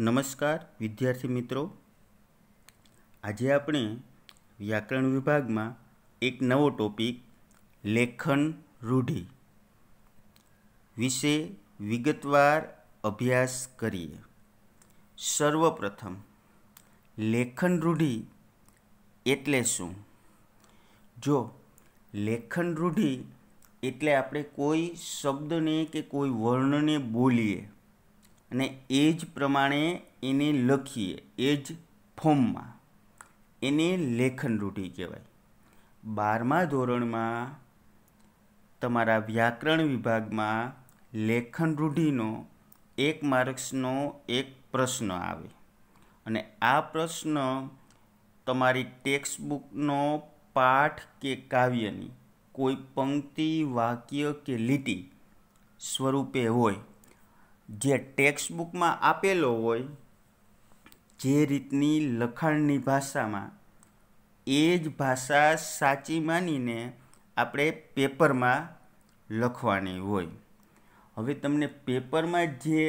નમસ્કાર વિદ્યાર્થી મિત્રો આજે આપણે વ્યાકરણ વિભાગમાં એક નવો ટોપિક લેખન રૂઢિ વિશે વિગતવાર અભ્યાસ કરીએ સર્વપ્રથમ લેખન રૂઢિ એટલે શું જો લેખન રૂઢિ એટલે આપણે કોઈ શબ્દને કે કોઈ વર્ણને બોલીએ અને એ જ પ્રમાણે એને લખીએ એ જ ફોર્મમાં એને લેખન રૂઢિ કહેવાય બારમા ધોરણમાં તમારા વ્યાકરણ વિભાગમાં લેખન રૂઢિનો એક માર્ક્સનો એક પ્રશ્ન આવે અને આ પ્રશ્ન તમારી ટેક્સ્ટ બુકનો પાઠ કે કાવ્યની કોઈ પંક્તિ વાક્ય કે લીટી સ્વરૂપે હોય જે ટેક્સ્ટ બુકમાં આપેલો હોય જે રીતની લખાણની ભાષામાં એ જ ભાષા સાચી માનીને આપણે પેપરમાં લખવાની હોય હવે તમને પેપરમાં જે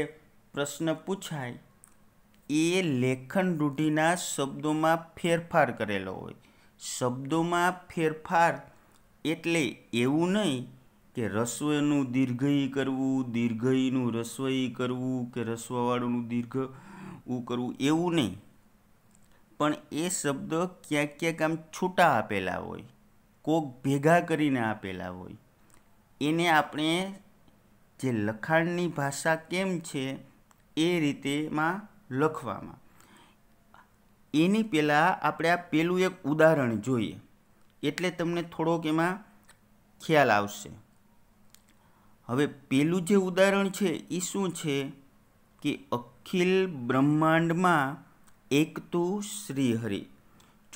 પ્રશ્ન પૂછાય એ લેખન રૂઢિના શબ્દોમાં ફેરફાર કરેલો હોય શબ્દોમાં ફેરફાર એટલે એવું નહીં કે રસ્વનું દીર્ઘઈ કરવું દીર્ઘઈનું રસ્વઈ કરવું કે રસ્વવાળુંનું દીર્ઘ ઉ કરવું એવું નહીં પણ એ શબ્દ ક્યાંક ક્યાંક આમ છૂટા આપેલા હોય કોક ભેગા કરીને આપેલા હોય એને આપણે જે લખાણની ભાષા કેમ છે એ રીતેમાં લખવામાં એની પહેલાં આપણે આ પહેલું એક ઉદાહરણ જોઈએ એટલે તમને થોડોક એમાં ખ્યાલ આવશે હવે પેલું જે ઉદાહરણ છે એ શું છે કે અખિલ બ્રહ્માંડમાં એક તો શ્રીહરિ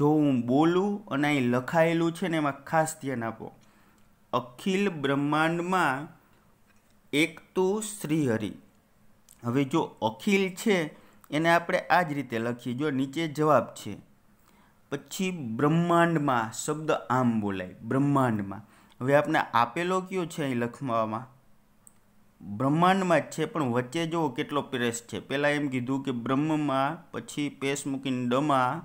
જો હું બોલું અને અહીં લખાયેલું છે ને એમાં ખાસ ધ્યાન આપો અખિલ બ્રહ્માંડમાં એક તો શ્રીહરિ હવે જો અખિલ છે એને આપણે આ જ રીતે લખીએ જો નીચે જવાબ છે પછી બ્રહ્માંડમાં શબ્દ આમ બોલાય બ્રહ્માંડમાં હવે આપણે આપેલો કયો છે અહીં લખવામાં બ્રહ્માંડમાં જ છે પણ વચ્ચે જુઓ કેટલો પ્રેસ છે પહેલાં એમ કીધું કે બ્રહ્મમાં પછી પેશ મૂકીને ડમાં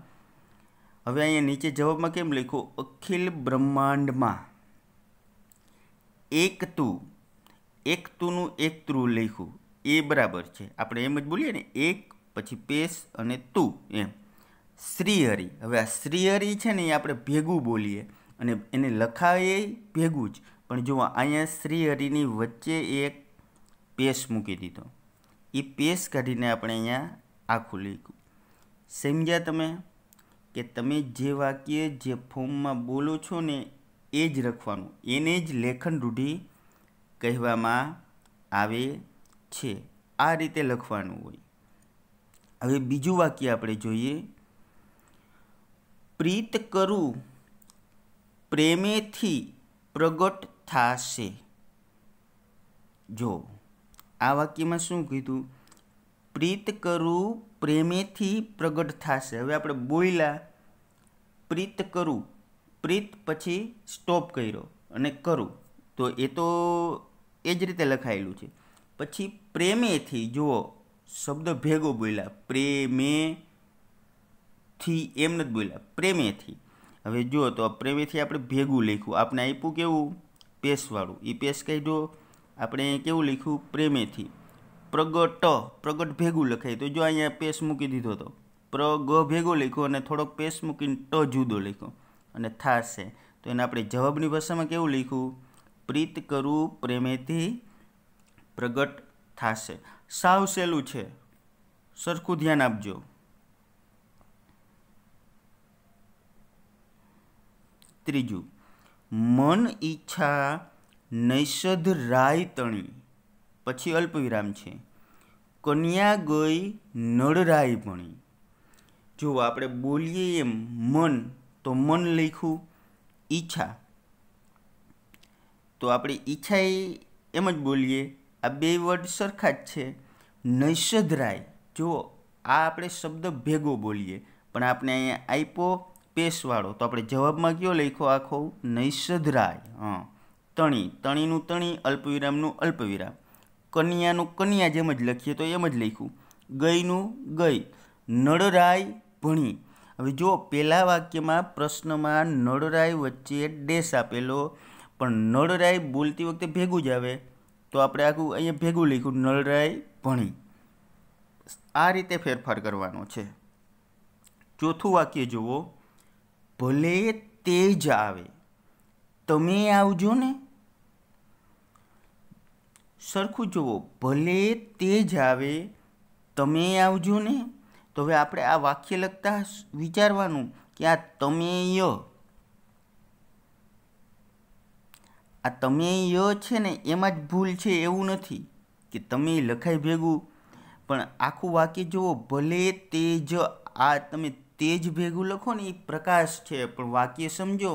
હવે અહીંયા નીચે જવાબમાં કેમ લખ્યું અખિલ બ્રહ્માંડમાં એક તું એક તુનું એક તું લખ્યું એ બરાબર છે આપણે એમ જ બોલીએ ને એક પછી પેશ અને તું એમ શ્રીહરિ હવે આ શ્રીહરિ છે ને એ આપણે ભેગું બોલીએ અને એને લખાય ભેગું જ પણ જુઓ અહીંયા શ્રીહરિની વચ્ચે એક પેસ મૂકી દીધો એ પેસ કાઢીને આપણે અહીંયા આખું લીધું સમજ્યા તમે કે તમે જે વાક્ય જે ફોર્મમાં બોલો છો ને એ જ રખવાનું એને જ લેખન રૂઢિ કહેવામાં આવે છે આ રીતે લખવાનું હોય હવે બીજું વાક્ય આપણે જોઈએ પ્રીત કરું પ્રેમેથી પ્રગટ થશે જો આ વાક્યમાં શું કીધું પ્રીત કરું પ્રેમેથી પ્રગટ થશે હવે આપણે બોલ્યા પ્રીત કરું પ્રીત પછી સ્ટોપ કર્યો અને કરું તો એ તો એ જ રીતે લખાયેલું છે પછી પ્રેમેથી જુઓ શબ્દ ભેગો બોલ્યા પ્રેમે થી એમ નથી બોલ્યા પ્રેમેથી હવે જુઓ તો પ્રેમેથી આપણે ભેગું લખ્યું આપણે આપ્યું કેવું પેસવાળું એ પેશ પેસ જુઓ આપણે કેવું લખ્યું પ્રેમેથી પ્રગટ પ્રગટ ભેગું લખાય તો જો અહીંયા પેસ મૂકી દીધો તો પ્રગ ભેગો લખ્યો અને થોડોક પેસ મૂકીને ટ જુદો લખ્યો અને થાશે તો એને આપણે જવાબની ભાષામાં કેવું લખ્યું પ્રીત કરું પ્રેમેથી પ્રગટ થાશે સાવ સહેલું છે સરખું ધ્યાન આપજો ત્રીજું મન ઈચ્છા નૈષધ રાય તણી પછી અલ્પ વિરામ છે કન્યા ગઈ નળરાય ભણી જો આપણે બોલીએ એમ મન તો મન લખ્યું ઈચ્છા તો આપણે ઈચ્છા એમ જ બોલીએ આ બે વર્ડ સરખા જ છે નૈષધ રાય જો આ આપણે શબ્દ ભેગો બોલીએ પણ આપણે અહીંયા આપ્યો પેશવાળો તો આપણે જવાબમાં કયો લખ્યો આખો રાય હા તણી તણીનું તણી અલ્પવિરામનું અલ્પવિરામ કન્યાનું કન્યા જેમ જ લખીએ તો એમ જ લખ્યું ગઈનું ગઈ નળરાય ભણી હવે જો પહેલાં વાક્યમાં પ્રશ્નમાં નળરાય વચ્ચે ડેશ આપેલો પણ નળરાય બોલતી વખતે ભેગું જ આવે તો આપણે આખું અહીંયા ભેગું લખ્યું નળરાય ભણી આ રીતે ફેરફાર કરવાનો છે ચોથું વાક્ય જુઓ ભલે તેજ આવે તમે આવજો ને સરખું જુઓ ભલે તે જ આવે તમે આવજો ને તો હવે આપણે આ વાક્ય લખતા વિચારવાનું કે આ તમે ય આ તમે ય છે ને એમાં જ ભૂલ છે એવું નથી કે તમે લખાય ભેગું પણ આખું વાક્ય જુઓ ભલે તે જ આ તમે તેજ ભેગું લખો ને એ પ્રકાશ છે પણ વાક્ય સમજો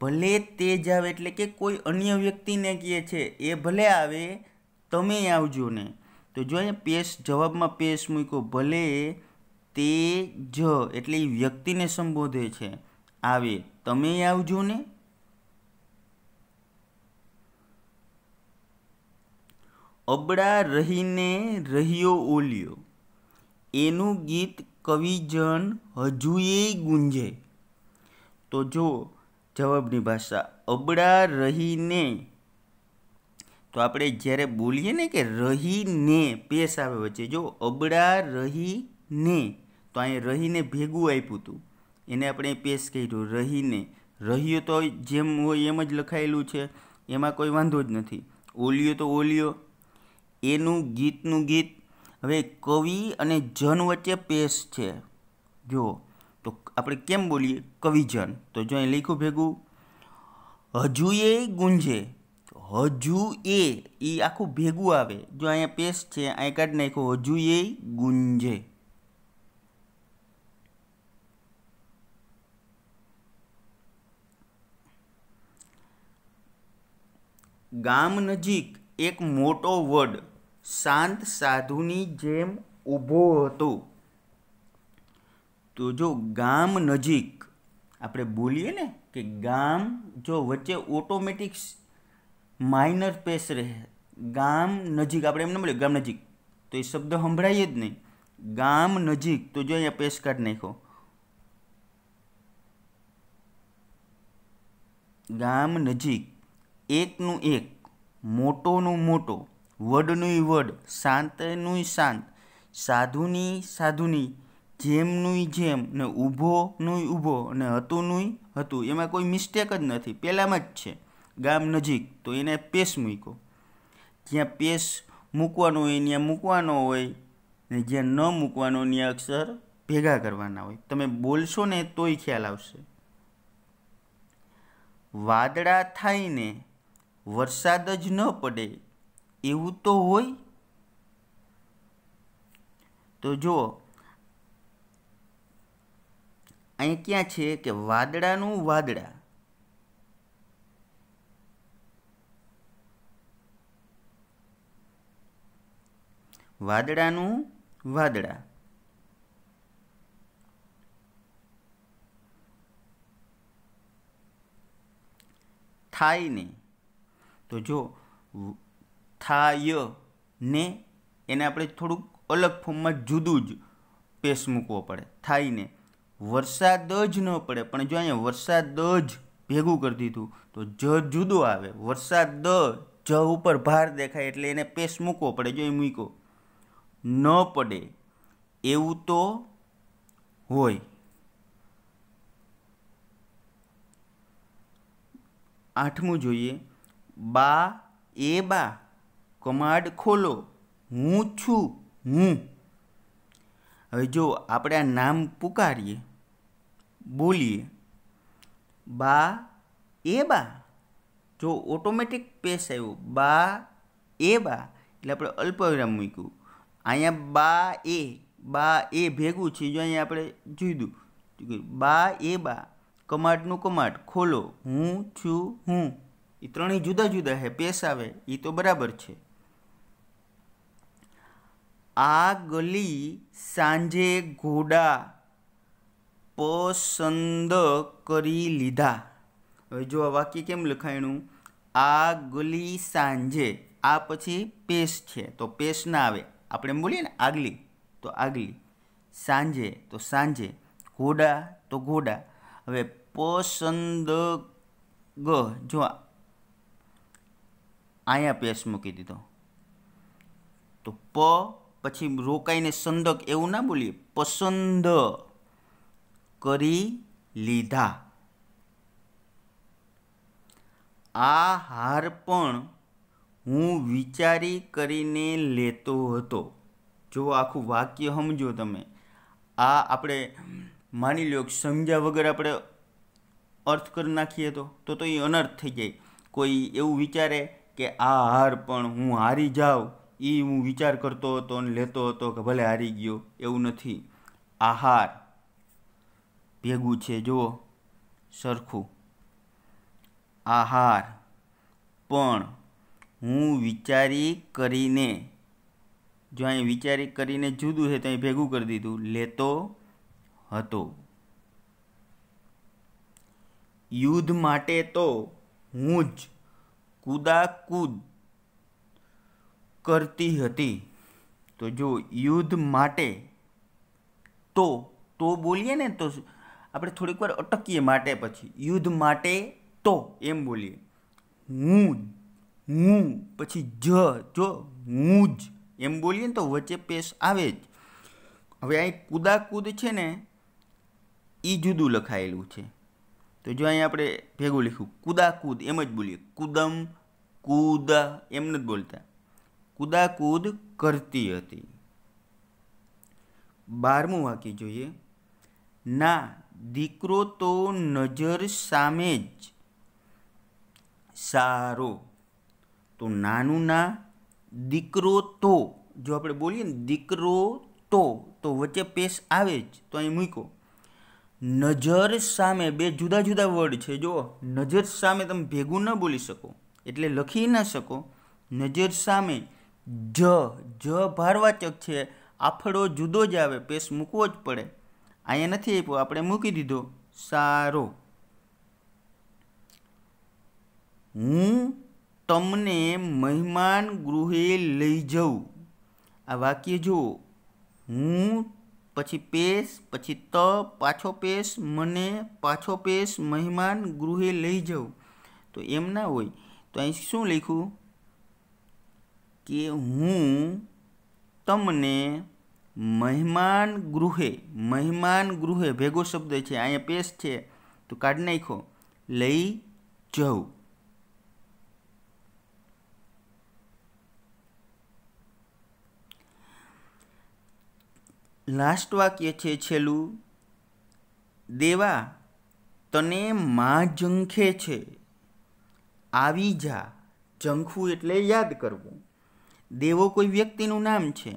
ભલે તે જ આવે એટલે કે કોઈ અન્ય વ્યક્તિને કહે છે એ ભલે આવે તમે આવજો ને તો જો અહીંયા પેશ જવાબમાં પેશ મૂક્યો ભલે તે જ એટલે એ વ્યક્તિને સંબોધે છે આવે તમે આવજો ને અબડા રહીને રહ્યો ઓલ્યો એનું ગીત કવિજન હજુએ ગુંજે તો જો જવાબની ભાષા અબડા રહીને તો આપણે જ્યારે બોલીએ ને કે રહીને પેશ આવે વચ્ચે જો અબડા રહીને તો અહીં રહીને ભેગું આપ્યું હતું એને આપણે પેશ કર્યું રહીને રહ્યો તો જેમ હોય એમ જ લખાયેલું છે એમાં કોઈ વાંધો જ નથી ઓલિયો તો ઓલિયો એનું ગીતનું ગીત હવે કવિ અને જન વચ્ચે પેશ છે જો આપણે કેમ બોલીએ કવિજન તો જો અહીં લખ્યું ભેગું હજુ એ ગુંજે હજુ એ એ આખું ભેગું આવે જો અહીંયા પેસ્ટ છે અહીં કાઢી નાખ્યું હજુ એ ગુંજે ગામ નજીક એક મોટો વડ શાંત સાધુની જેમ ઊભો હતો તો જો ગામ નજીક આપણે બોલીએ ને કે ગામ જો વચ્ચે ઓટોમેટિક્સ માઇનર પેસ રહે ગામ નજીક આપણે એમ ન બોલીએ ગામ નજીક તો એ શબ્દ સંભળાય જ નહીં ગામ નજીક તો જો અહીંયા પેસ કાઢ નાખો ગામ નજીક એકનું એક મોટોનું મોટો વડનુંય વડ શાંતનુંય શાંત સાધુની સાધુની જેમનુંય જેમ ને ઊભોનુંય ઊભો અને હતુંનુંય હતું એમાં કોઈ મિસ્ટેક જ નથી પહેલાંમાં જ છે ગામ નજીક તો એને પેસ મૂક્યો જ્યાં પેસ મૂકવાનો હોય ત્યાં મૂકવાનો હોય ને જ્યાં ન મૂકવાનો ત્યાં અક્ષર ભેગા કરવાના હોય તમે બોલશો ને તોય ખ્યાલ આવશે વાદળા થાઈને વરસાદ જ ન પડે એવું તો હોય તો જુઓ અહીં ક્યાં છે કે વાદળાનું વાદળા વાદળાનું વાદળા થાય ને તો જો થાય ને એને આપણે થોડુંક અલગ ફોર્મમાં જુદું જ પેસ મૂકવો પડે થાય ને વરસાદ જ ન પડે પણ જો અહીંયા વરસાદ જ ભેગું કરી દીધું તો જ જુદો આવે વરસાદ દ જ ઉપર ભાર દેખાય એટલે એને પેસ મૂકવો પડે જો એ મૂકો ન પડે એવું તો હોય આઠમું જોઈએ બા એ બા કમાડ ખોલો હું છું હું હવે જો આપણે આ નામ પુકારીએ બોલીએ બા એ બા જો ઓટોમેટિક પેસ આવ્યો બા એ બા એટલે આપણે અલ્પવિરામ મૂક્યું અહીંયા બા એ બા એ ભેગું છે જો અહીંયા આપણે જુદું બા એ બા કમાટનું કમાટ ખોલો હું છું હું એ ત્રણેય જુદા જુદા હે પેસ આવે એ તો બરાબર છે આ ગલી સાંજે ઘોડા પસંદ કરી લીધા હવે જો આ વાક્ય કેમ લખાયણું આગલી સાંજે આ પછી પેશ છે તો પેશ ના આવે આપણે એમ બોલીએ ને આગલી તો આગલી સાંજે તો સાંજે ઘોડા તો ઘોડા હવે પસંદ ગ જો અહીંયા પેશ મૂકી દીધો તો પ પછી રોકાઈને સંદક એવું ના બોલીએ પસંદ કરી લીધા આ હાર પણ હું વિચારી કરીને લેતો હતો જો આખું વાક્ય સમજો તમે આ આપણે માની લો સમજ્યા વગર આપણે અર્થ કરી નાખીએ તો તો એ અનર્થ થઈ જાય કોઈ એવું વિચારે કે આ હાર પણ હું હારી જાઉં એ હું વિચાર કરતો હતો અને લેતો હતો કે ભલે હારી ગયો એવું નથી આ હાર ભેગું છે જુઓ સરખું આહાર પણ હું વિચારી કરીને જો અહીં વિચારી કરીને જુદું છે તો અહીં ભેગું કરી દીધું લેતો હતો યુદ્ધ માટે તો હું જ કૂદાકૂદ કરતી હતી તો જો યુદ્ધ માટે તો તો બોલીએ ને તો આપણે થોડીક વાર અટકીએ માટે પછી યુદ્ધ માટે તો એમ બોલીએ હું હું પછી જ જો હું જ એમ બોલીએ ને તો વચ્ચે પેશ આવે જ હવે અહીં કુદાકૂદ છે ને એ જુદું લખાયેલું છે તો જો અહીં આપણે ભેગું લખ્યું કુદાકૂદ એમ જ બોલીએ કુદમ કુદ એમ નથી બોલતા કુદાકૂદ કરતી હતી બારમું વાક્ય જોઈએ ના દીકરો તો નજર સામે જ સારો તો નાનું ના દીકરો તો જો આપણે બોલીએ ને દીકરો તો તો વચ્ચે પેસ આવે જ તો અહીં મૂકો નજર સામે બે જુદા જુદા વર્ડ છે જો નજર સામે તમે ભેગું ન બોલી શકો એટલે લખી ન શકો નજર સામે જ જ ભારવાચક છે આફડો જુદો જ આવે પેસ મૂકવો જ પડે અહીંયા નથી આપ્યો આપણે મૂકી દીધો સારો હું તમને મહેમાન ગૃહે લઈ જઉં આ વાક્ય જુઓ હું પછી પેશ પછી ત પાછો પેશ મને પાછો પેશ મહેમાન ગૃહે લઈ જવું તો એમ ના હોય તો અહીં શું લખ્યું કે હું તમને મહેમાન ગૃહે મહેમાન ગૃહે ભેગો શબ્દ છે અહીંયા પેસ્ટ છે તો કાઢ નાખો લઈ જવું લાસ્ટ વાક્ય છે છેલ્લું દેવા તને માં ઝંખે છે આવી જા જંખવું એટલે યાદ કરવું દેવો કોઈ વ્યક્તિનું નામ છે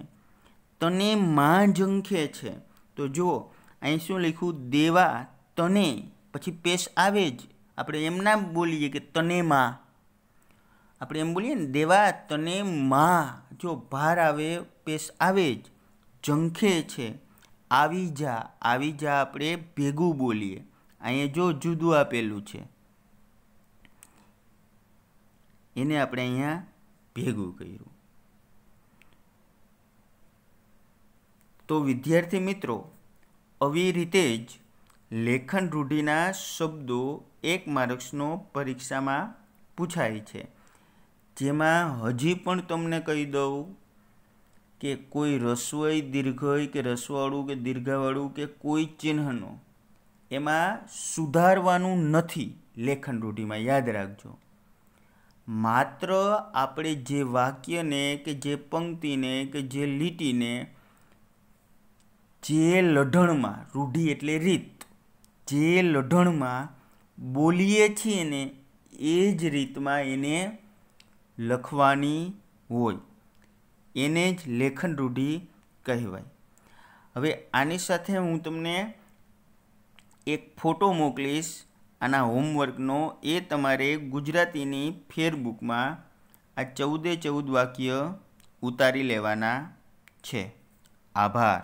તને માં ઝંખે છે તો જુઓ અહીં શું લખ્યું દેવા તને પછી પેશ આવે જ આપણે એમ ના બોલીએ કે તને માં આપણે એમ બોલીએ ને દેવા તને માં જો ભાર આવે પેશ આવે જ ઝંખે છે આવી જા આવી જા આપણે ભેગું બોલીએ અહીંયા જો જુદું આપેલું છે એને આપણે અહીંયા ભેગું કર્યું તો વિદ્યાર્થી મિત્રો આવી રીતે જ લેખન રૂઢિના શબ્દો એક માર્ક્સનો પરીક્ષામાં પૂછાય છે જેમાં હજી પણ તમને કહી દઉં કે કોઈ રસોઈ દીર્ઘય કે રસવાળું કે દીર્ઘાવાળું કે કોઈ ચિહ્નનો એમાં સુધારવાનું નથી લેખન રૂઢિમાં યાદ રાખજો માત્ર આપણે જે વાક્યને કે જે પંક્તિને કે જે લીટીને જે લઢણમાં રૂઢિ એટલે રીત જે લઢણમાં બોલીએ છીએ ને એ જ રીતમાં એને લખવાની હોય એને જ લેખન રૂઢિ કહેવાય હવે આની સાથે હું તમને એક ફોટો મોકલીશ આના હોમવર્કનો એ તમારે ગુજરાતીની ફેરબુકમાં આ ચૌદે ચૌદ વાક્ય ઉતારી લેવાના છે આભાર